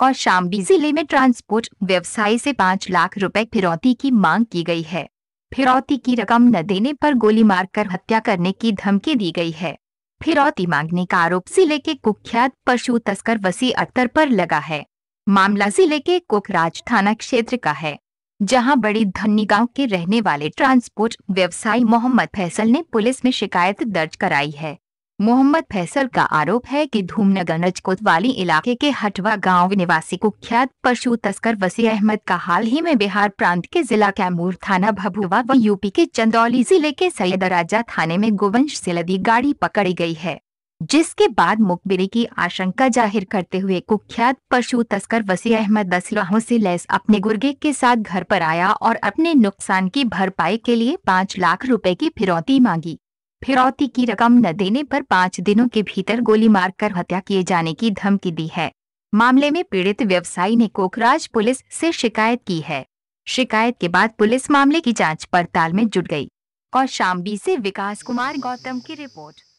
और शामबी जिले में ट्रांसपोर्ट व्यवसायी से पाँच लाख रुपए फिरौती की मांग की गई है फिरौती की रकम न देने पर गोली मारकर हत्या करने की धमकी दी गई है फिरौती मांगने का आरोप जिले के कुख्यात पशु तस्कर वसी अख्तर पर लगा है मामला जिले के कोकराज थाना क्षेत्र का है जहां बड़ी धन्नी गांव के रहने वाले ट्रांसपोर्ट व्यवसायी मोहम्मद फैसल ने पुलिस में शिकायत दर्ज कराई है मोहम्मद फैसल का आरोप है कि धूमनगर कोतवाली इलाके के हटवा गांव निवासी कुख्यात पशु तस्कर वसी अहमद का हाल ही में बिहार प्रांत के जिला कैमूर थाना भभुआ व यूपी के चंदौली जिले के सैदराजा थाने में गोवंश से लदी गाड़ी पकड़ी गई है जिसके बाद मुखबिरी की आशंका जाहिर करते हुए कुख्यात पशु तस्कर वसी अहमद असलहों से लैस अपने गुर्गे के साथ घर पर आया और अपने नुकसान की भरपाई के लिए पाँच लाख रुपए की फिरौती मांगी फिरौती की रकम न देने पर पाँच दिनों के भीतर गोली मारकर हत्या किए जाने की धमकी दी है मामले में पीड़ित व्यवसायी ने कोकराज पुलिस से शिकायत की है शिकायत के बाद पुलिस मामले की जांच पड़ताल में जुट गई और शामबी से विकास कुमार गौतम की रिपोर्ट